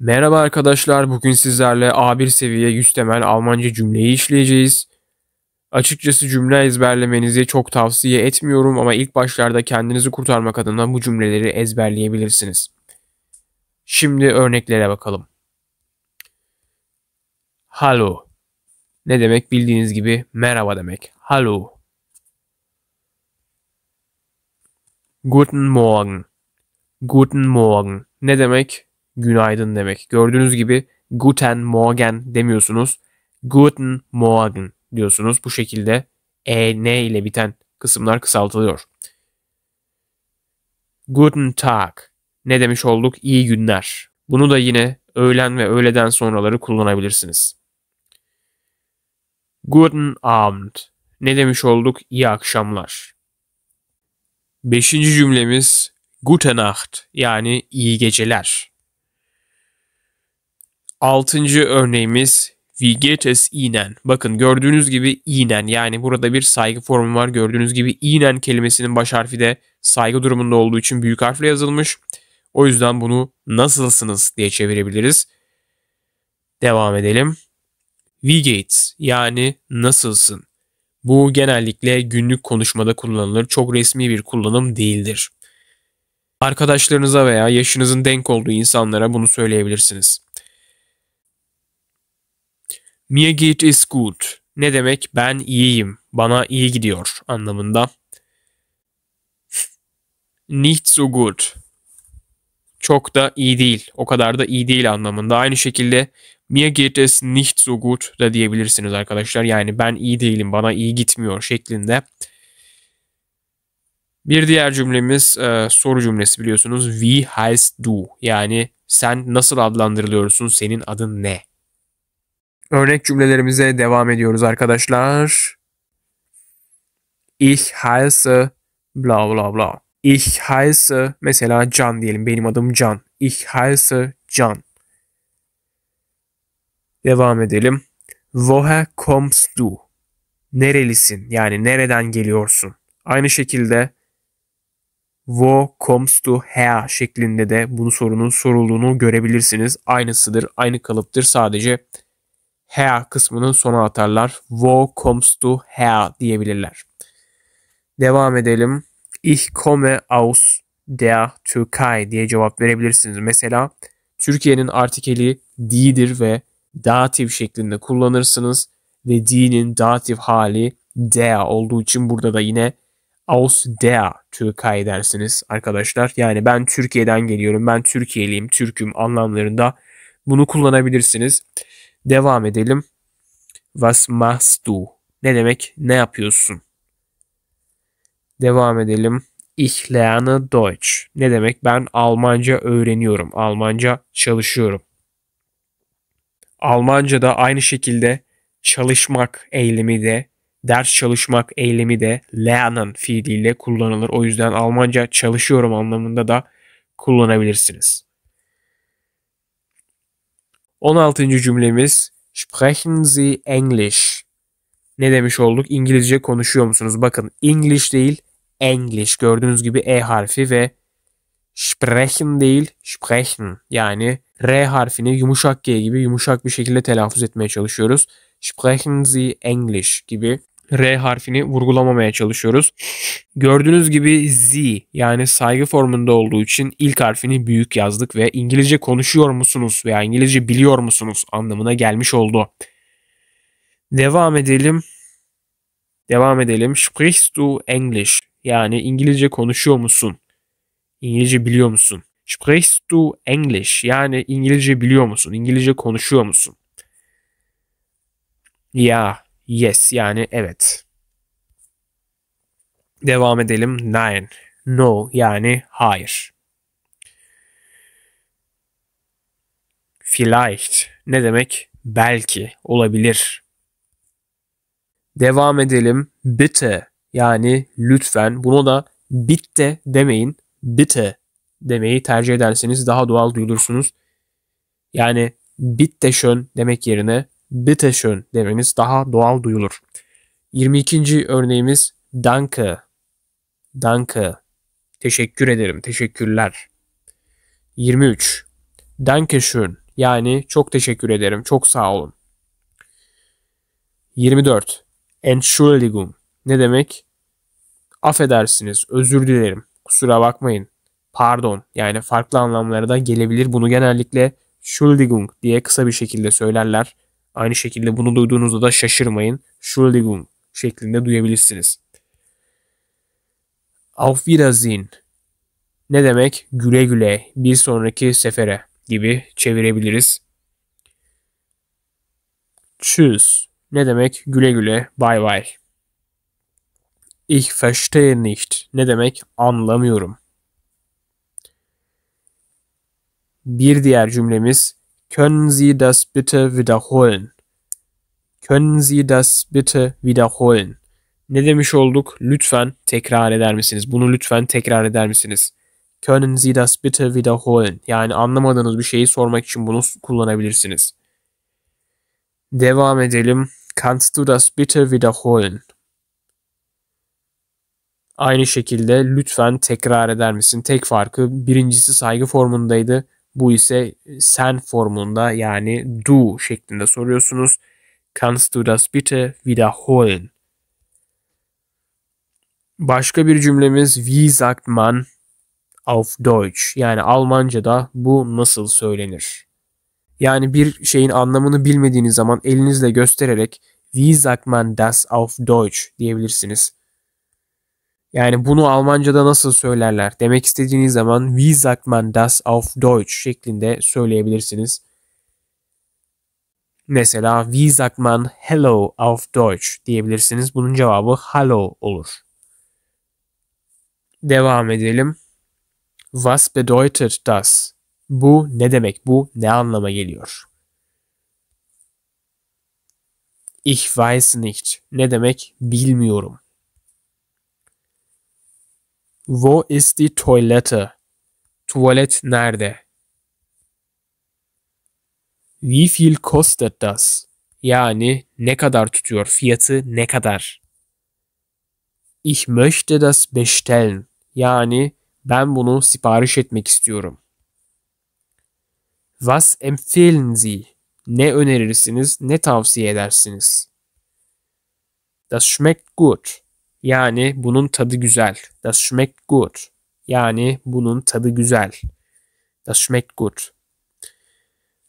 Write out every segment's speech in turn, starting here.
Merhaba arkadaşlar, bugün sizlerle A1 seviye 100 temel Almanca cümleyi işleyeceğiz. Açıkçası cümle ezberlemenizi çok tavsiye etmiyorum ama ilk başlarda kendinizi kurtarmak adına bu cümleleri ezberleyebilirsiniz. Şimdi örneklere bakalım. Hallo. Ne demek bildiğiniz gibi merhaba demek. Hallo. Guten Morgen. Guten Morgen. Ne demek? günaydın demek. Gördüğünüz gibi Guten Morgen demiyorsunuz. Guten Morgen diyorsunuz. Bu şekilde E, N ile biten kısımlar kısaltılıyor. Guten Tag. Ne demiş olduk? İyi günler. Bunu da yine öğlen ve öğleden sonraları kullanabilirsiniz. Guten Abend. Ne demiş olduk? İyi akşamlar. Beşinci cümlemiz Gute Nacht yani iyi geceler. Altıncı örneğimiz Vigetes inen. Bakın gördüğünüz gibi inen yani burada bir saygı formu var. Gördüğünüz gibi inen kelimesinin baş harfi de saygı durumunda olduğu için büyük harfle yazılmış. O yüzden bunu nasılsınız diye çevirebiliriz. Devam edelim. Vigates yani nasılsın? Bu genellikle günlük konuşmada kullanılır. Çok resmi bir kullanım değildir. Arkadaşlarınıza veya yaşınızın denk olduğu insanlara bunu söyleyebilirsiniz. Mir geht es gut. Ne demek? Ben iyiyim. Bana iyi gidiyor anlamında. Nicht so gut. Çok da iyi değil. O kadar da iyi değil anlamında. Aynı şekilde mir geht es nicht so gut da diyebilirsiniz arkadaşlar. Yani ben iyi değilim, bana iyi gitmiyor şeklinde. Bir diğer cümlemiz e, soru cümlesi biliyorsunuz. Wie heißt du? Yani sen nasıl adlandırılıyorsun? Senin adın ne? Örnek cümlelerimize devam ediyoruz arkadaşlar. Ich heiße bla bla bla. Ich heiße mesela Can diyelim. Benim adım Can. Ich heiße Can. Devam edelim. Woher kommst du? Nerelisin? Yani nereden geliyorsun? Aynı şekilde wo kommst du her şeklinde de bunu sorunun sorulduğunu görebilirsiniz. Aynısıdır, aynı kalıptır. Sadece her kısmının sona atarlar. Wo comes to her diyebilirler. Devam edelim. Ich komme aus der Türkei diye cevap verebilirsiniz. Mesela Türkiye'nin artikeli di'dir ve datif şeklinde kullanırsınız ve di'nin datif hali der olduğu için burada da yine aus der Türkei dersiniz arkadaşlar. Yani ben Türkiye'den geliyorum, ben Türkiye'liyim, Türk'üm anlamlarında bunu kullanabilirsiniz. Devam edelim. Was machst du? Ne demek? Ne yapıyorsun? Devam edelim. Ich lerne Deutsch. Ne demek? Ben Almanca öğreniyorum. Almanca çalışıyorum. Almanca da aynı şekilde çalışmak eylemi de, ders çalışmak eylemi de lernen fiiliyle kullanılır. O yüzden Almanca çalışıyorum anlamında da kullanabilirsiniz. 16. cümlemiz Sprechen Sie Englisch". Ne demiş olduk? İngilizce konuşuyor musunuz? Bakın English değil English. Gördüğünüz gibi E harfi ve sprechen değil sprechen. Yani R harfini yumuşak G gibi yumuşak bir şekilde telaffuz etmeye çalışıyoruz. Sprechen Sie Englisch" gibi R harfini vurgulamamaya çalışıyoruz. Gördüğünüz gibi Z yani saygı formunda olduğu için ilk harfini büyük yazdık ve İngilizce konuşuyor musunuz veya İngilizce biliyor musunuz anlamına gelmiş oldu. Devam edelim. Devam edelim. Sprichst du English? Yani İngilizce konuşuyor musun? İngilizce biliyor musun? Sprichst du English? Yani İngilizce biliyor musun? İngilizce konuşuyor musun? Ya Yes yani evet. Devam edelim. Nein. No yani hayır. Vielleicht ne demek? Belki, olabilir. Devam edelim. Bitte yani lütfen. Bunu da bitte demeyin. Bitte demeyi tercih ederseniz daha doğal duyulursunuz. Yani bitte schön demek yerine bitteschön demeniz daha doğal duyulur. 22. örneğimiz danke. Danke. Teşekkür ederim. Teşekkürler. 23. Danke schön. Yani çok teşekkür ederim. Çok sağ olun. 24. Entschuldigung. Ne demek? Affedersiniz. Özür dilerim. Kusura bakmayın. Pardon. Yani farklı anlamlara da gelebilir. Bunu genellikle Schuldigung diye kısa bir şekilde söylerler. Aynı şekilde bunu duyduğunuzda da şaşırmayın. Schuldigung şeklinde duyabilirsiniz. Auf Wiedersehen ne demek güle güle bir sonraki sefere gibi çevirebiliriz. Tschüss ne demek güle güle bay bay. Ich verstehe nicht ne demek anlamıyorum. Bir diğer cümlemiz Können Sie das bitte wiederholen? Können Sie das bitte wiederholen? Ne demiş olduk? Lütfen tekrar eder misiniz? Bunu lütfen tekrar eder misiniz? Können Sie das bitte wiederholen? Yani anlamadığınız bir şeyi sormak için bunu kullanabilirsiniz. Devam edelim. Kannst du das bitte wiederholen? Aynı şekilde lütfen tekrar eder misin? Tek farkı birincisi saygı formundaydı. Bu ise e, sen formunda yani du şeklinde soruyorsunuz. Kannst du das bitte wiederholen? Başka bir cümlemiz wie sagt man auf Deutsch yani Almanca'da bu nasıl söylenir? Yani bir şeyin anlamını bilmediğiniz zaman elinizle göstererek wie sagt man das auf Deutsch diyebilirsiniz. Yani bunu Almanca'da nasıl söylerler? Demek istediğiniz zaman Wie sagt man das auf Deutsch şeklinde söyleyebilirsiniz. Mesela Wie sagt man hello auf Deutsch diyebilirsiniz. Bunun cevabı "Hallo" olur. Devam edelim. Was bedeutet das? Bu ne demek? Bu ne anlama geliyor? Ich weiß nicht. Ne demek? Bilmiyorum. Wo ist die Toilette? Tuvalet nerede? Wie viel kostet das? Yani ne kadar tutuyor? Fiyatı ne kadar? Ich möchte das bestellen. Yani ben bunu sipariş etmek istiyorum. Was empfehlen Sie? Ne önerirsiniz, ne tavsiye edersiniz? Das schmeckt gut. Yani bunun tadı güzel. Das schmeckt gut. Yani bunun tadı güzel. Das schmeckt gut.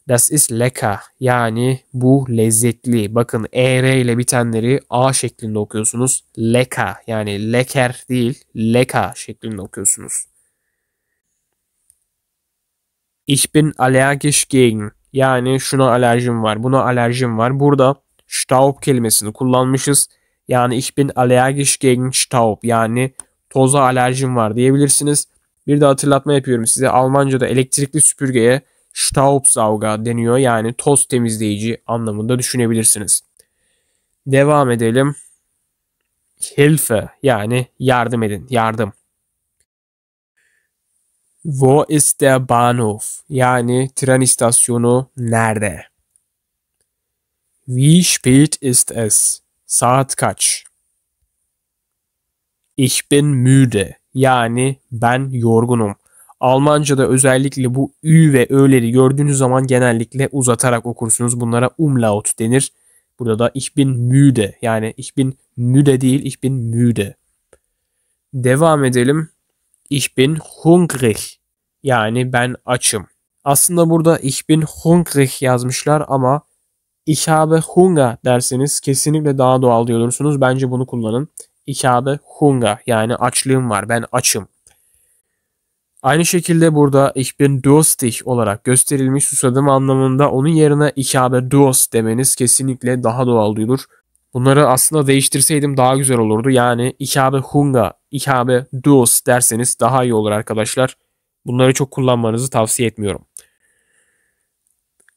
Das ist lecker. Yani bu lezzetli. Bakın er ile bitenleri a şeklinde okuyorsunuz. Lecker yani leker değil Lecker şeklinde okuyorsunuz. Ich bin allergisch gegen. Yani şuna alerjim var, buna alerjim var. Burada Staub kelimesini kullanmışız. Yani ich bin allergisch gegen Staub yani toza alerjim var diyebilirsiniz. Bir de hatırlatma yapıyorum size Almanca'da elektrikli süpürgeye Staubsauger deniyor yani toz temizleyici anlamında düşünebilirsiniz. Devam edelim. Hilfe yani yardım edin, yardım. Wo ist der Bahnhof? Yani tren istasyonu nerede? Wie spät ist es? Saat kaç? Ich bin müde. Yani ben yorgunum. Almanca'da özellikle bu ü ve ö'leri gördüğünüz zaman genellikle uzatarak okursunuz. Bunlara umlaut denir. Burada da ich bin müde. Yani ich bin müde değil, ich bin müde. Devam edelim. Ich bin hungrig. Yani ben açım. Aslında burada ich bin hungrig yazmışlar ama İkabe hunga derseniz kesinlikle daha doğal diyorsunuz. Bence bunu kullanın. İkabe hunga yani açlığım var ben açım. Aynı şekilde burada ich bin durstig olarak gösterilmiş susadım anlamında onun yerine ikabe durst demeniz kesinlikle daha doğal duyulur. Bunları aslında değiştirseydim daha güzel olurdu. Yani ikabe hunga, ikabe durst derseniz daha iyi olur arkadaşlar. Bunları çok kullanmanızı tavsiye etmiyorum.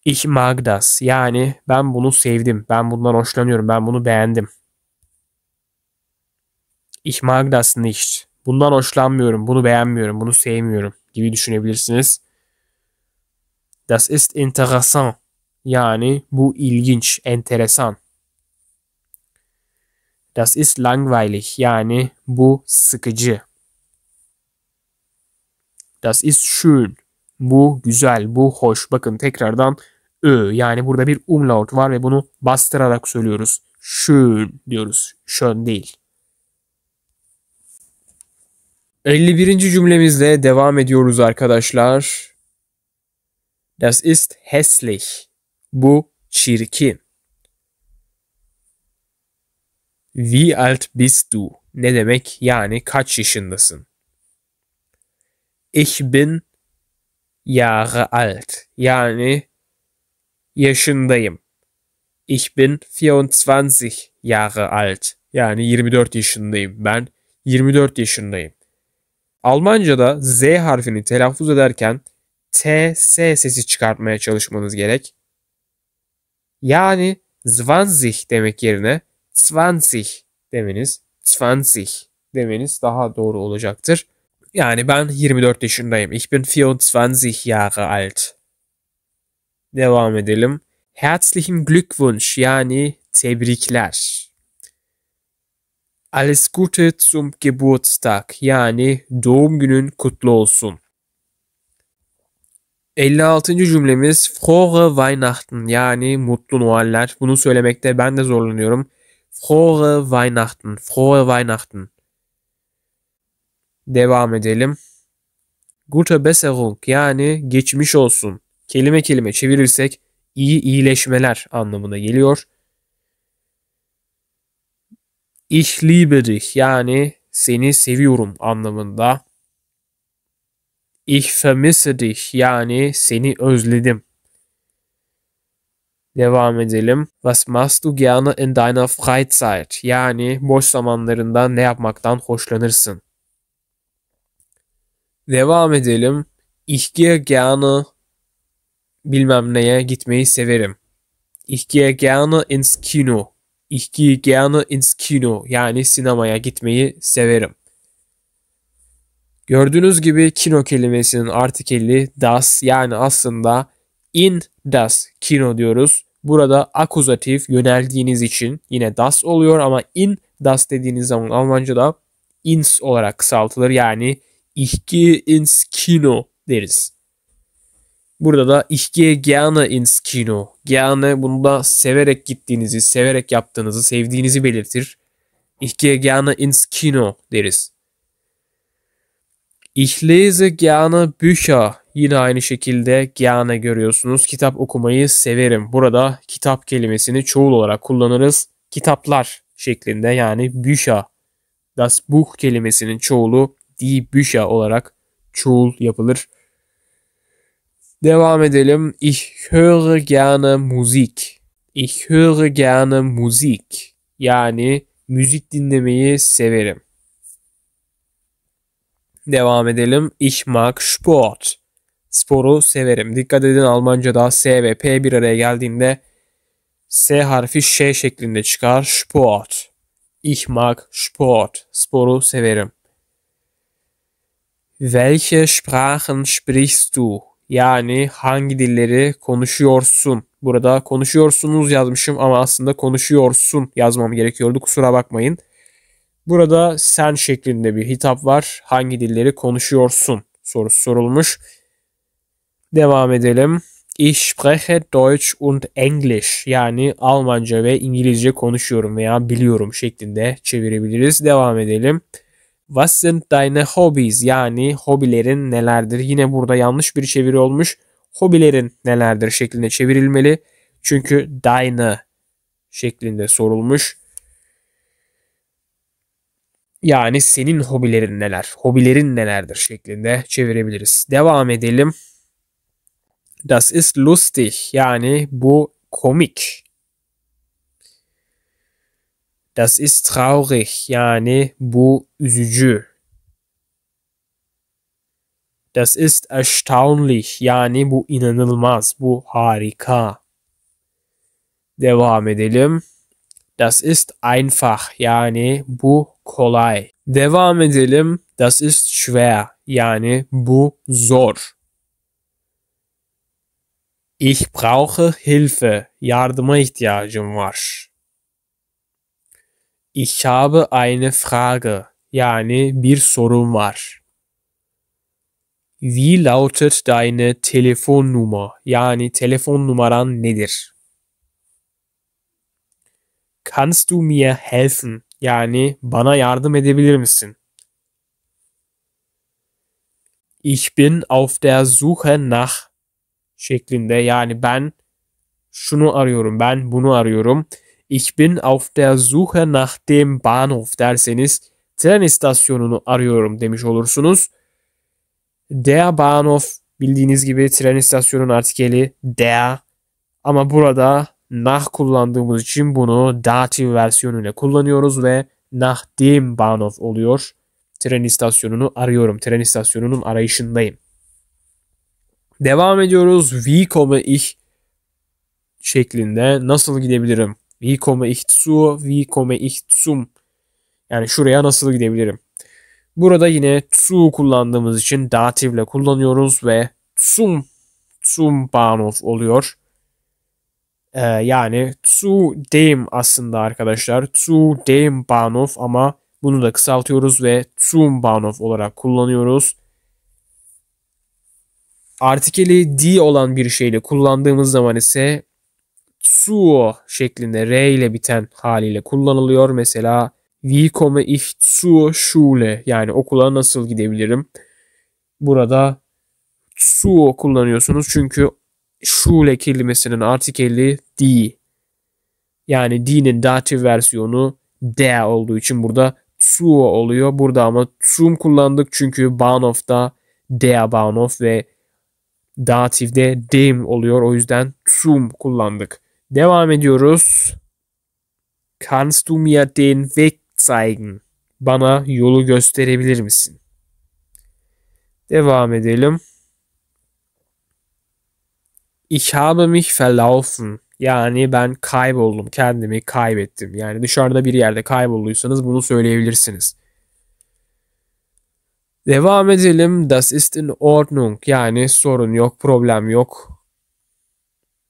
Ich mag das. Yani ben bunu sevdim. Ben bundan hoşlanıyorum. Ben bunu beğendim. Ich mag das nicht. Bundan hoşlanmıyorum. Bunu beğenmiyorum. Bunu sevmiyorum gibi düşünebilirsiniz. Das ist interessant. Yani bu ilginç, enteresan. Das ist langweilig. Yani bu sıkıcı. Das ist schön. Bu güzel, bu hoş. Bakın tekrardan ö yani burada bir umlaut var ve bunu bastırarak söylüyoruz. Şön diyoruz. Şön değil. 51. cümlemizle devam ediyoruz arkadaşlar. Das ist hässlich. Bu çirkin. Wie alt bist du? Ne demek? Yani kaç yaşındasın? Ich bin Jahre alt. Yani yaşındayım. Ich bin 24 Jahre alt. Yani 24 yaşındayım. Ben 24 yaşındayım. Almanca'da Z harfini telaffuz ederken T, S sesi çıkartmaya çalışmanız gerek. Yani zwanzig demek yerine zwanzig demeniz, zwanzig demeniz daha doğru olacaktır. Yani ben 24 yaşındayım. Ich bin 24 Jahre alt devam edelim. Herzlichen Glückwunsch yani tebrikler. Alles Gute zum Geburtstag yani doğum günün kutlu olsun. 56. cümlemiz Frohe Weihnachten yani mutlu Noeller. Bunu söylemekte ben de zorlanıyorum. Frohe Weihnachten, Frohe Weihnachten. Devam edelim. Gute Besserung yani geçmiş olsun kelime kelime çevirirsek iyi iyileşmeler anlamına geliyor. Ich liebe dich yani seni seviyorum anlamında. Ich vermisse dich yani seni özledim. Devam edelim. Was machst du gerne in deiner Freizeit? Yani boş zamanlarında ne yapmaktan hoşlanırsın? Devam edelim. Ich gehe gerne bilmem neye gitmeyi severim. Ich gehe gerne ins Kino. Ich gehe gerne ins Kino yani sinemaya gitmeyi severim. Gördüğünüz gibi kino kelimesinin artikeli das yani aslında in das kino diyoruz. Burada akuzatif yöneldiğiniz için yine das oluyor ama in das dediğiniz zaman Almanca'da ins olarak kısaltılır. Yani ich gehe ins Kino deriz. Burada da işkiye gerne ins Kino. Gerne da severek gittiğinizi, severek yaptığınızı, sevdiğinizi belirtir. İşkiye gerne ins Kino deriz. Ich lese gerne Bücher. Yine aynı şekilde gerne görüyorsunuz. Kitap okumayı severim. Burada kitap kelimesini çoğul olarak kullanırız. Kitaplar şeklinde yani Bücher. Das Buch kelimesinin çoğulu die Bücher olarak çoğul yapılır. Devam edelim. Ich höre gerne Musik. Ich höre gerne Musik. Yani müzik dinlemeyi severim. Devam edelim. Ich mag Sport. Sporu severim. Dikkat edin Almanca'da S ve P bir araya geldiğinde S harfi Ş şeklinde çıkar. Sport. Ich mag Sport. Sporu severim. Welche Sprachen sprichst du? Yani hangi dilleri konuşuyorsun? Burada konuşuyorsunuz yazmışım ama aslında konuşuyorsun yazmam gerekiyordu. Kusura bakmayın. Burada sen şeklinde bir hitap var. Hangi dilleri konuşuyorsun sorusu sorulmuş. Devam edelim. Ich spreche Deutsch und Englisch. Yani Almanca ve İngilizce konuşuyorum veya biliyorum şeklinde çevirebiliriz. Devam edelim. Was sind deine Hobbies? Yani hobilerin nelerdir? Yine burada yanlış bir çeviri olmuş. Hobilerin nelerdir şeklinde çevrilmeli. Çünkü deine şeklinde sorulmuş. Yani senin hobilerin neler? Hobilerin nelerdir şeklinde çevirebiliriz. Devam edelim. Das ist lustig. Yani bu komik. Das ist traurig yani bu üzücü. Das ist erstaunlich yani bu inanılmaz, bu harika. Devam edelim. Das ist einfach yani bu kolay. Devam edelim. Das ist schwer yani bu zor. Ich brauche Hilfe. Yardıma ihtiyacım var. Ich habe eine Frage. Yani bir sorun var. Wie lautet deine Telefonnummer? Yani telefon numaran nedir? Kannst du mir helfen? Yani bana yardım edebilir misin? Ich bin auf der Suche nach şeklinde yani ben şunu arıyorum, ben bunu arıyorum. Ich bin auf der Suche nach dem Bahnhof derseniz tren istasyonunu arıyorum demiş olursunuz. Der Bahnhof bildiğiniz gibi tren istasyonunun artikeli der ama burada nach kullandığımız için bunu dativ versiyonuyla kullanıyoruz ve nach dem Bahnhof oluyor. Tren istasyonunu arıyorum. Tren istasyonunun arayışındayım. Devam ediyoruz. Wie komme ich şeklinde nasıl gidebilirim Wie komme ich zu? Wie komme ich zum? Yani şuraya nasıl gidebilirim? Burada yine zu kullandığımız için dativle kullanıyoruz ve zum zum Bahnhof oluyor. Ee, yani zu dem aslında arkadaşlar. Zu dem Bahnhof ama bunu da kısaltıyoruz ve zum Bahnhof olarak kullanıyoruz. Artikeli di olan bir şeyle kullandığımız zaman ise suo şeklinde R ile biten haliyle kullanılıyor. Mesela wie komme ich zur Schule yani okula nasıl gidebilirim? Burada suo kullanıyorsunuz çünkü Schule kelimesinin artikeli di. Yani di'nin datif versiyonu de olduğu için burada suo oluyor. Burada ama zum kullandık çünkü Bahnhof'da der Bahnhof ve datifde dem oluyor. O yüzden zum kullandık. Devam ediyoruz. Kannst du mir den Weg zeigen? Bana yolu gösterebilir misin? Devam edelim. Ich habe mich verlaufen. Yani ben kayboldum, kendimi kaybettim. Yani dışarıda bir yerde kaybolduysanız bunu söyleyebilirsiniz. Devam edelim. Das ist in Ordnung. Yani sorun yok, problem yok.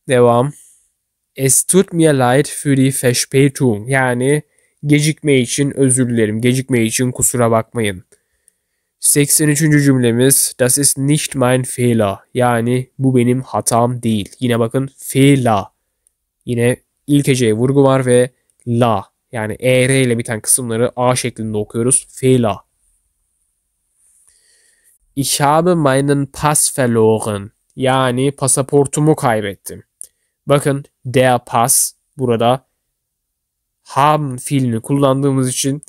Devam. Es tut mir leid für die Verspätung. Yani gecikme için özür dilerim. Gecikme için kusura bakmayın. 83. cümlemiz Das ist nicht mein Fehler. Yani bu benim hatam değil. Yine bakın Fehler. Yine ilk heceye vurgu var ve la yani er ile biten kısımları a şeklinde okuyoruz. Fehler. Ich habe meinen Pass verloren. Yani pasaportumu kaybettim. Bakın der Pass burada haben fiilini kullandığımız için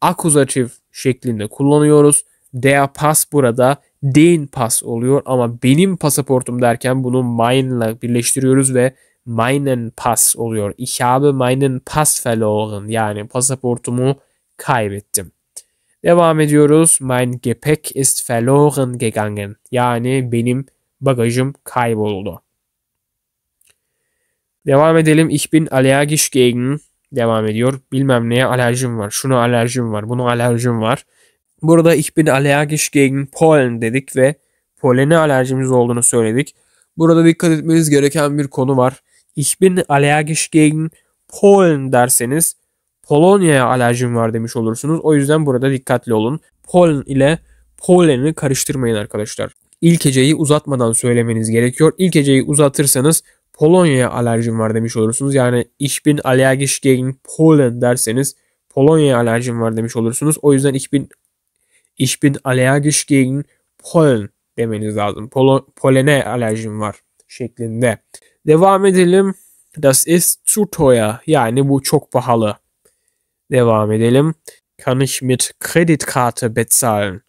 akuzatif şeklinde kullanıyoruz. Der Pass burada den Pass oluyor ama benim pasaportum derken bunu mein'la birleştiriyoruz ve meinen Pass oluyor. Ich habe meinen Pass verloren yani pasaportumu kaybettim. Devam ediyoruz. Mein Gepäck ist verloren gegangen. Yani benim bagajım kayboldu. Devam edelim. Ich bin allergisch gegen devam ediyor. Bilmem neye alerjim var. Şuna alerjim var. Buna alerjim var. Burada ich bin allergisch gegen Polen dedik ve polene alerjimiz olduğunu söyledik. Burada dikkat etmeniz gereken bir konu var. Ich bin allergisch gegen Polen derseniz Polonya'ya alerjim var demiş olursunuz. O yüzden burada dikkatli olun. Polen ile Polen'i karıştırmayın arkadaşlar. İlk heceyi uzatmadan söylemeniz gerekiyor. İlk heceyi uzatırsanız Polonya'ya alerjim var demiş olursunuz. Yani ich bin allergisch gegen Polen derseniz Polonya'ya alerjim var demiş olursunuz. O yüzden ich bin, ich bin allergisch gegen Polen demeniz lazım. Polo, polene alerjim var şeklinde. Devam edelim. Das ist zu teuer. Yani bu çok pahalı. Devam edelim. Kann ich mit Kreditkarte bezahlen?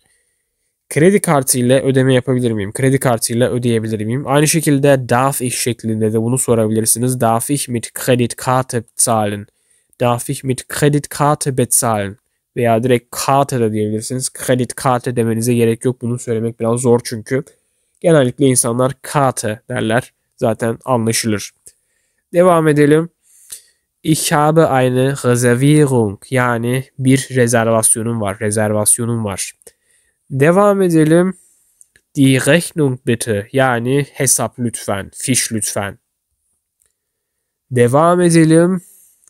Kredi kartıyla ödeme yapabilir miyim? Kredi kartıyla ödeyebilir miyim? Aynı şekilde darf ich şeklinde de bunu sorabilirsiniz. Darf ich mit Kreditkarte bezahlen", Darf ich mit Kreditkarte bezahlen? Veya direkt karte da diyebilirsiniz. Kreditkarte demenize gerek yok. Bunu söylemek biraz zor çünkü. Genellikle insanlar karte derler. Zaten anlaşılır. Devam edelim. Ich habe eine Reservierung. Yani bir rezervasyonum var. Rezervasyonum var. Devam edelim. Die Rechnung bitte. Yani hesap lütfen. Fiş lütfen. Devam edelim.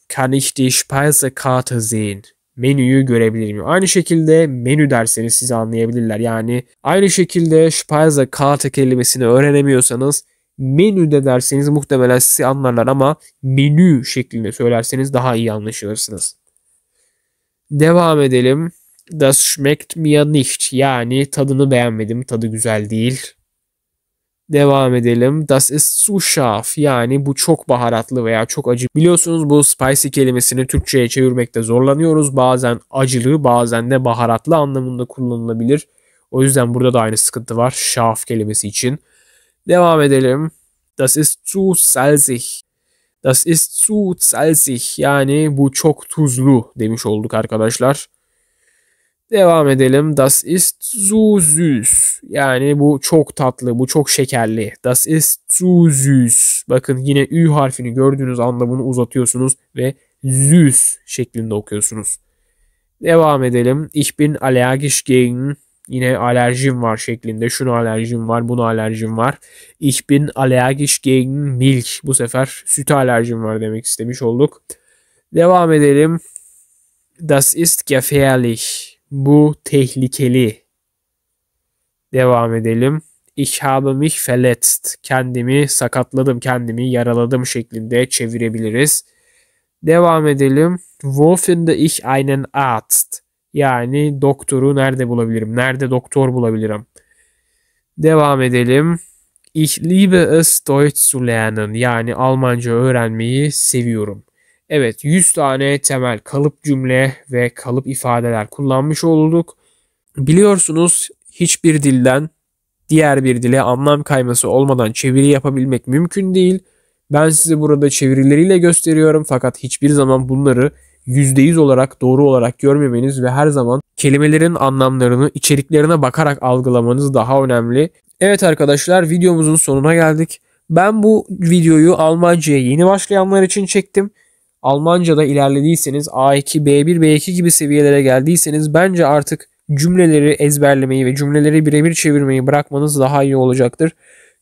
Kann ich die Speisekarte sehen? Menüyü görebilir miyim? Aynı şekilde menü derseniz sizi anlayabilirler. Yani aynı şekilde Speisekarte kelimesini öğrenemiyorsanız menü de derseniz muhtemelen sizi anlarlar ama menü şeklinde söylerseniz daha iyi anlaşılırsınız. Devam edelim. Das schmeckt mir nicht. Yani tadını beğenmedim. Tadı güzel değil. Devam edelim. Das ist zu scharf. Yani bu çok baharatlı veya çok acı. Biliyorsunuz bu spicy kelimesini Türkçe'ye çevirmekte zorlanıyoruz. Bazen acılı bazen de baharatlı anlamında kullanılabilir. O yüzden burada da aynı sıkıntı var. Şaf kelimesi için. Devam edelim. Das ist zu salzig. Das ist zu salzig. Yani bu çok tuzlu demiş olduk arkadaşlar. Devam edelim. Das ist zu süß. Yani bu çok tatlı, bu çok şekerli. Das ist zu süß. Bakın yine ü harfini gördüğünüz anda bunu uzatıyorsunuz ve süß şeklinde okuyorsunuz. Devam edelim. Ich bin allergisch gegen yine alerjim var şeklinde. Şuna alerjim var, buna alerjim var. Ich bin allergisch gegen Milch. Bu sefer süt alerjim var demek istemiş olduk. Devam edelim. Das ist gefährlich. Bu tehlikeli. Devam edelim. Ich habe mich verletzt. Kendimi sakatladım, kendimi yaraladım şeklinde çevirebiliriz. Devam edelim. Wo finde ich einen Arzt? Yani doktoru nerede bulabilirim? Nerede doktor bulabilirim? Devam edelim. Ich liebe es Deutsch zu lernen. Yani Almanca öğrenmeyi seviyorum. Evet 100 tane temel kalıp cümle ve kalıp ifadeler kullanmış olduk. Biliyorsunuz hiçbir dilden diğer bir dile anlam kayması olmadan çeviri yapabilmek mümkün değil. Ben size burada çevirileriyle gösteriyorum fakat hiçbir zaman bunları %100 olarak doğru olarak görmemeniz ve her zaman kelimelerin anlamlarını içeriklerine bakarak algılamanız daha önemli. Evet arkadaşlar videomuzun sonuna geldik. Ben bu videoyu Almanca'ya yeni başlayanlar için çektim. Almanca'da ilerlediyseniz A2, B1, B2 gibi seviyelere geldiyseniz bence artık cümleleri ezberlemeyi ve cümleleri birebir çevirmeyi bırakmanız daha iyi olacaktır.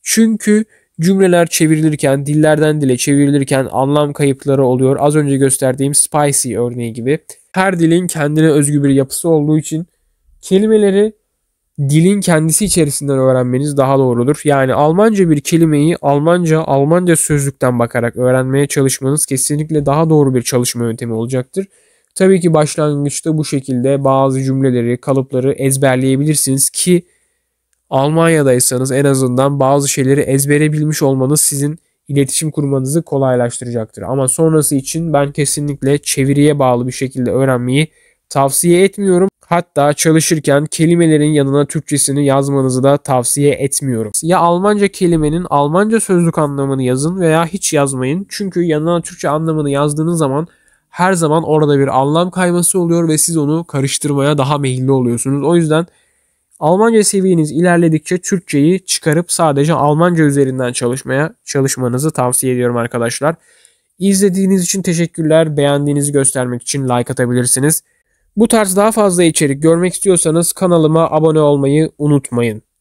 Çünkü cümleler çevrilirken, dillerden dile çevrilirken anlam kayıpları oluyor. Az önce gösterdiğim spicy örneği gibi. Her dilin kendine özgü bir yapısı olduğu için kelimeleri dilin kendisi içerisinden öğrenmeniz daha doğrudur. Yani Almanca bir kelimeyi Almanca Almanca sözlükten bakarak öğrenmeye çalışmanız kesinlikle daha doğru bir çalışma yöntemi olacaktır. Tabii ki başlangıçta bu şekilde bazı cümleleri, kalıpları ezberleyebilirsiniz ki Almanya'daysanız en azından bazı şeyleri ezbere bilmiş olmanız sizin iletişim kurmanızı kolaylaştıracaktır. Ama sonrası için ben kesinlikle çeviriye bağlı bir şekilde öğrenmeyi tavsiye etmiyorum. Hatta çalışırken kelimelerin yanına Türkçesini yazmanızı da tavsiye etmiyorum. Ya Almanca kelimenin Almanca sözlük anlamını yazın veya hiç yazmayın. Çünkü yanına Türkçe anlamını yazdığınız zaman her zaman orada bir anlam kayması oluyor ve siz onu karıştırmaya daha meyilli oluyorsunuz. O yüzden Almanca seviyeniz ilerledikçe Türkçeyi çıkarıp sadece Almanca üzerinden çalışmaya çalışmanızı tavsiye ediyorum arkadaşlar. İzlediğiniz için teşekkürler. Beğendiğinizi göstermek için like atabilirsiniz. Bu tarz daha fazla içerik görmek istiyorsanız kanalıma abone olmayı unutmayın.